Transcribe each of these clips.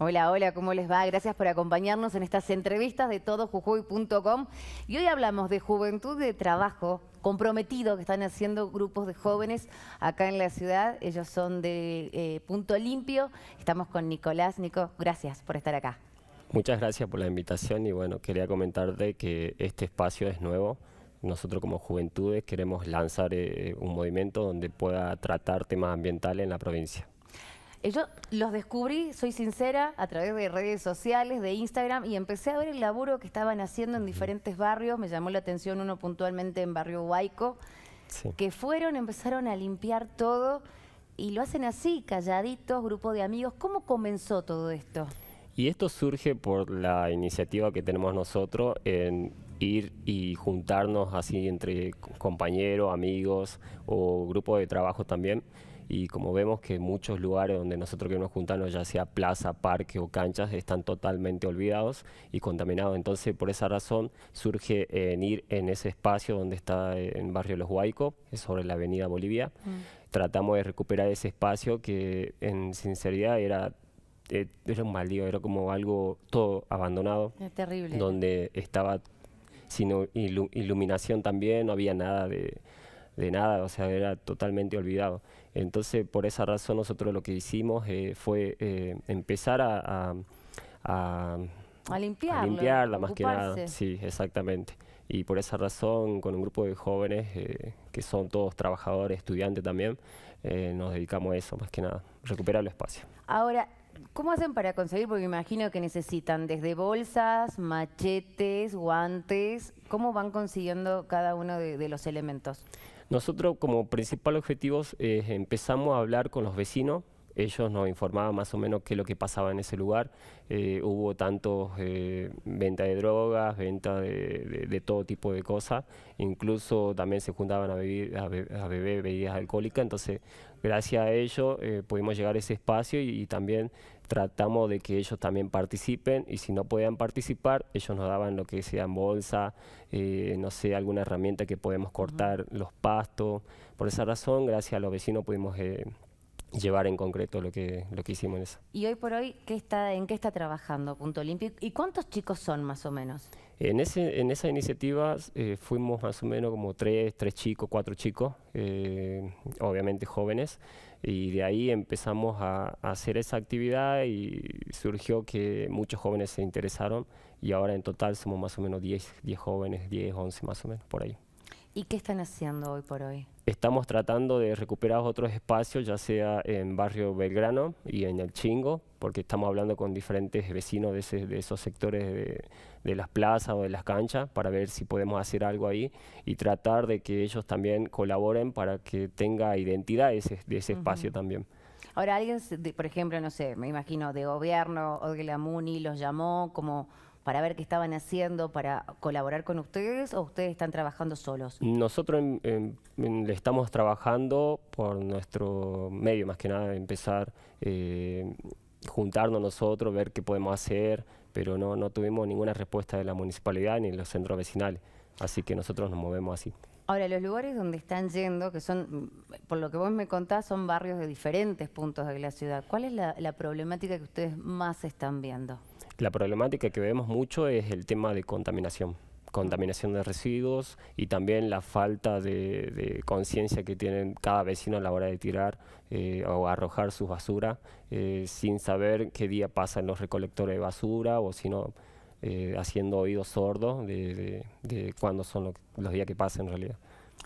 Hola, hola, ¿cómo les va? Gracias por acompañarnos en estas entrevistas de todojujuy.com. Y hoy hablamos de juventud de trabajo comprometido que están haciendo grupos de jóvenes acá en la ciudad. Ellos son de eh, Punto Limpio. Estamos con Nicolás. Nico, gracias por estar acá. Muchas gracias por la invitación y bueno, quería comentarte que este espacio es nuevo. Nosotros como juventudes queremos lanzar eh, un movimiento donde pueda tratar temas ambientales en la provincia. Eh, yo los descubrí, soy sincera, a través de redes sociales, de Instagram, y empecé a ver el laburo que estaban haciendo en diferentes barrios. Me llamó la atención uno puntualmente en Barrio Huayco, que fueron, empezaron a limpiar todo y lo hacen así, calladitos, grupo de amigos. ¿Cómo comenzó todo esto? Y esto surge por la iniciativa que tenemos nosotros en ir y juntarnos así entre compañeros, amigos o grupo de trabajo también y como vemos que muchos lugares donde nosotros que nos juntamos ya sea plaza, parque o canchas, están totalmente olvidados y contaminados. Entonces, por esa razón surge eh, en ir en ese espacio donde está eh, en barrio Los Huaycos, sobre la avenida Bolivia. Mm. Tratamos de recuperar ese espacio que en sinceridad era eh, era un maldito, era como algo todo abandonado. Es terrible. Donde estaba sin iluminación también, no había nada de, de nada, o sea, era totalmente olvidado. Entonces, por esa razón nosotros lo que hicimos eh, fue eh, empezar a, limpiarla, más que nada. Sí, exactamente. Y por esa razón, con un grupo de jóvenes, eh, que son todos trabajadores, estudiantes también, nos dedicamos a eso, más que nada, recuperar el espacio. Ahora, ¿Cómo hacen para conseguir? Porque me imagino que necesitan desde bolsas, machetes, guantes. ¿Cómo van consiguiendo cada uno de los elementos? Nosotros como principal objetivo eh, empezamos a hablar con los vecinos, ellos nos informaban más o menos qué es lo que pasaba en ese lugar. Eh, hubo tantos eh, venta de drogas, venta de, todo tipo de cosas, incluso también se juntaban a, beber, a, bebidas alcohólicas, entonces gracias a ellos eh, pudimos llegar a ese espacio y, también tratamos de que ellos también participen y si no podían participar, ellos nos daban lo que sean bolsa, no sé, alguna herramienta que podemos cortar los pastos. Por esa razón, gracias a los vecinos pudimos llevar en concreto lo que, lo que hicimos en eso. ¿Y hoy por hoy ¿qué está, en qué está trabajando Punto Olímpico? ¿Y cuántos chicos son más o menos? En, ese, en esa iniciativa eh, fuimos más o menos como tres, tres chicos, cuatro chicos, eh, obviamente jóvenes, y de ahí empezamos a, a, hacer esa actividad y surgió que muchos jóvenes se interesaron y ahora en total somos más o menos 10, 10 jóvenes, 10, 11 más o menos por ahí. ¿Y qué están haciendo hoy por hoy? Estamos tratando de recuperar otros espacios, ya sea en barrio Belgrano y en El Chingo, porque estamos hablando con diferentes vecinos de, esos sectores de, las plazas o de las canchas para ver si podemos hacer algo ahí y tratar de que ellos también colaboren para que tenga identidad ese, de ese espacio también. Ahora, alguien, por ejemplo, no sé, me imagino de gobierno o de MUNI los llamó como para ver qué estaban haciendo, para colaborar con ustedes o ustedes están trabajando solos? Nosotros le estamos trabajando por nuestro medio, más que nada, empezar... Eh, juntarnos nosotros, ver qué podemos hacer, pero no, no tuvimos ninguna respuesta de la municipalidad ni de los centros vecinales. Así que nosotros nos movemos así. Ahora, los lugares donde están yendo, que son, mm, por lo que vos me contás, son barrios de diferentes puntos de la ciudad. ¿Cuál es la, problemática que ustedes más están viendo? La problemática que vemos mucho es el tema de contaminación contaminación de residuos y también la falta de, conciencia que tienen cada vecino a la hora de tirar eh, o arrojar su basura eh, sin saber qué día pasan los recolectores de basura o si no eh, haciendo oídos sordos de, cuándo son los días que pasan en realidad.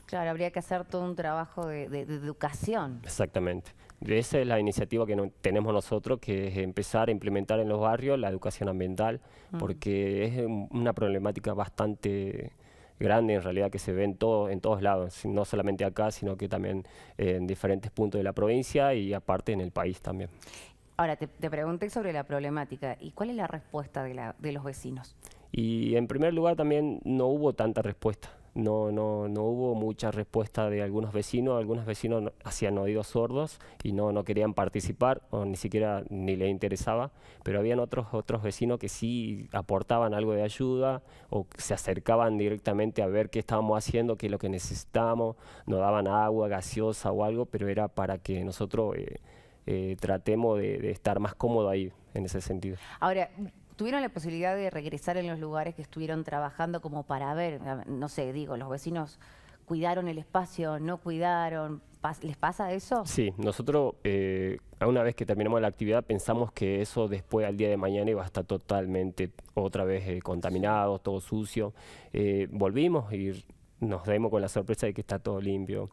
Claro, habría que hacer todo un trabajo de, educación. Exactamente. Esa es la iniciativa que tenemos nosotros, que es empezar a implementar en los barrios la educación ambiental, porque es una problemática bastante grande en realidad que se ve en todos lados, no solamente acá, sino que también en diferentes puntos de la provincia y aparte en el país también. Ahora, te, pregunté sobre la problemática y cuál es la respuesta de, los vecinos. Y en primer lugar también no hubo tanta respuesta. No, no, hubo mucha respuesta de algunos vecinos, algunos vecinos hacían oídos sordos y no, no querían participar o ni siquiera ni les interesaba, pero habían otros, otros vecinos que sí aportaban algo de ayuda o se acercaban directamente a ver qué estábamos haciendo, qué es lo que necesitábamos, nos daban agua, gaseosa o algo, pero era para que nosotros... Eh, eh, tratemos de, estar más cómodo ahí en ese sentido. Ahora, ¿tuvieron la posibilidad de regresar en los lugares que estuvieron trabajando como para ver, no sé, digo, los vecinos cuidaron el espacio, no cuidaron, ¿les pasa eso? Sí, nosotros eh, una vez que terminamos la actividad pensamos que eso después al día de mañana iba a estar totalmente otra vez eh, contaminado, todo sucio. volvimos y nos demos con la sorpresa de que está todo limpio,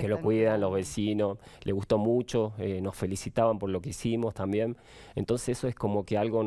que lo cuidan los vecinos, le gustó mucho, eh, nos felicitaban por lo que hicimos también. Entonces eso es como que algo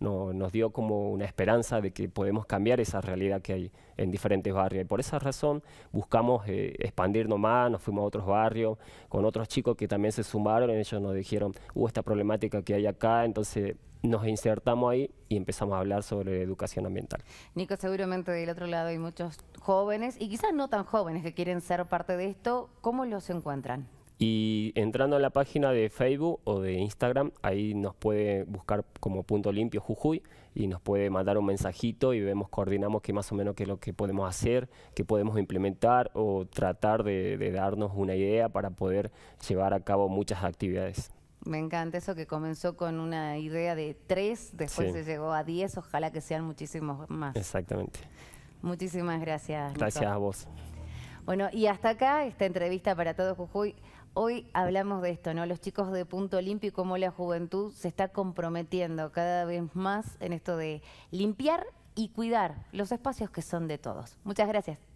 nos dio como una esperanza de que podemos cambiar esa realidad que hay en diferentes barrios. Y por esa razón buscamos eh, expandirnos más, nos fuimos a otros barrios, con otros chicos que también se sumaron, ellos nos dijeron, hubo uh, esta problemática que hay acá, entonces nos insertamos ahí y empezamos a hablar sobre educación ambiental. Nico, seguramente del otro lado hay muchos jóvenes y quizás no tan jóvenes que quieren ser parte de esto. ¿Cómo los encuentran? Y entrando a la página de Facebook o de Instagram, ahí nos puede buscar como Punto Limpio Jujuy y nos puede mandar un mensajito y vemos, coordinamos qué más o menos qué es lo que podemos hacer, qué podemos implementar o tratar de, de darnos una idea para poder llevar a cabo muchas actividades. Me encanta eso que comenzó con una idea de tres, después se llegó a diez, ojalá que sean muchísimos más. Exactamente. Muchísimas gracias. Gracias a vos. Bueno, y hasta acá esta entrevista para todos Jujuy. Hoy hablamos de esto, ¿no? Los chicos de Punto Limpio y cómo la juventud se está comprometiendo cada vez más en esto de limpiar y cuidar los espacios que son de todos. Muchas gracias.